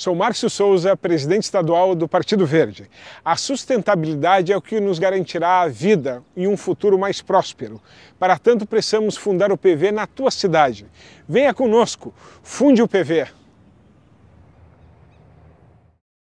Sou Márcio Souza, presidente estadual do Partido Verde. A sustentabilidade é o que nos garantirá a vida e um futuro mais próspero. Para tanto, precisamos fundar o PV na tua cidade. Venha conosco, funde o PV.